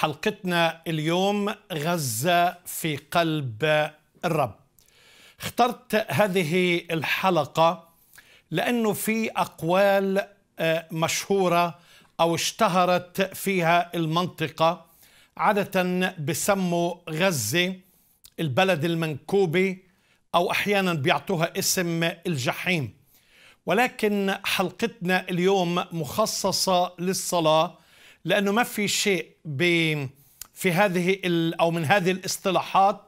حلقتنا اليوم غزة في قلب الرب اخترت هذه الحلقة لأنه في أقوال آه، مشهورة أو اشتهرت فيها المنطقة عادة بسموا غزة البلد المنكوبة أو أحيانا بيعطوها اسم الجحيم ولكن حلقتنا اليوم مخصصة للصلاة لانه ما في شيء ب في هذه او من هذه الاصطلاحات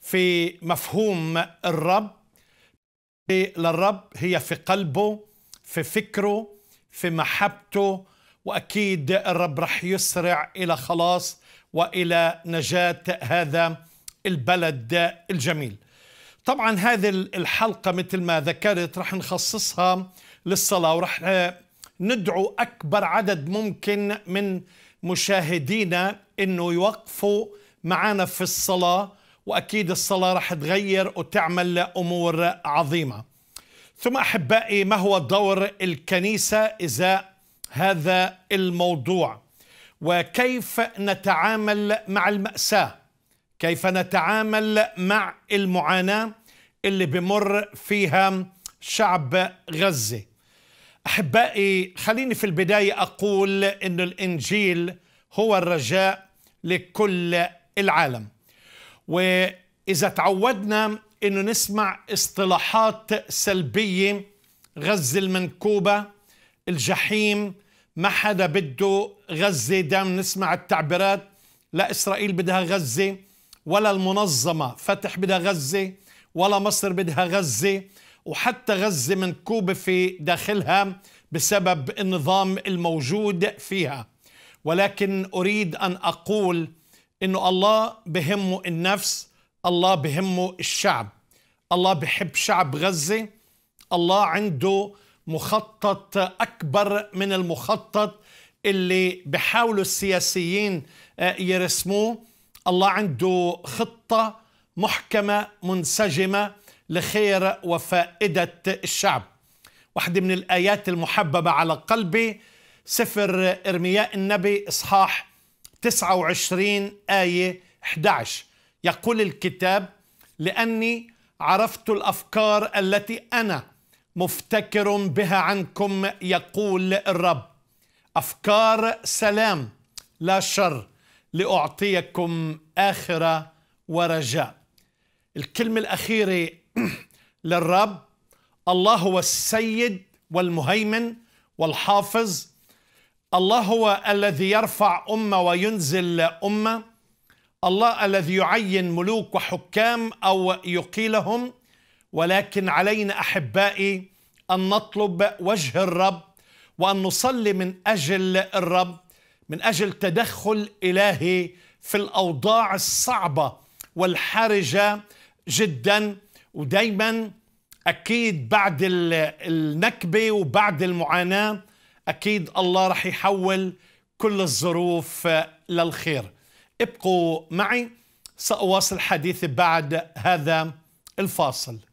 في مفهوم الرب للرب هي في قلبه في فكره في محبته واكيد الرب رح يسرع الى خلاص والى نجاه هذا البلد الجميل. طبعا هذه الحلقه مثل ما ذكرت رح نخصصها للصلاه ورح ندعو اكبر عدد ممكن من مشاهدينا انه يوقفوا معنا في الصلاه واكيد الصلاه رح تغير وتعمل امور عظيمه. ثم احبائي ما هو دور الكنيسه ازاء هذا الموضوع وكيف نتعامل مع الماساه؟ كيف نتعامل مع المعاناه اللي بمر فيها شعب غزه؟ احبائي خليني في البدايه اقول انه الانجيل هو الرجاء لكل العالم واذا تعودنا انه نسمع اصطلاحات سلبيه غزه المنكوبه الجحيم ما حدا بده غزه دام نسمع التعبيرات لا اسرائيل بدها غزه ولا المنظمه فتح بدها غزه ولا مصر بدها غزه وحتى غزة منكوبة في داخلها بسبب النظام الموجود فيها ولكن أريد أن أقول إنه الله بهمه النفس الله بهمه الشعب الله بحب شعب غزة الله عنده مخطط أكبر من المخطط اللي بحاولوا السياسيين آه، يرسموه الله عنده خطة محكمة منسجمة لخير وفائدة الشعب واحدة من الآيات المحببة على قلبي سفر إرمياء النبي إصحاح 29 آية 11 يقول الكتاب لأني عرفت الأفكار التي أنا مفتكر بها عنكم يقول الرب أفكار سلام لا شر لأعطيكم آخرة ورجاء الكلمة الأخيرة للرب الله هو السيد والمهيمن والحافظ الله هو الذي يرفع أمة وينزل أمة الله الذي يعين ملوك وحكام أو يقيلهم ولكن علينا أحبائي أن نطلب وجه الرب وأن نصلي من أجل الرب من أجل تدخل إلهي في الأوضاع الصعبة والحرجة جدا ودايما اكيد بعد النكبه وبعد المعاناه اكيد الله رح يحول كل الظروف للخير ابقوا معي ساواصل حديثي بعد هذا الفاصل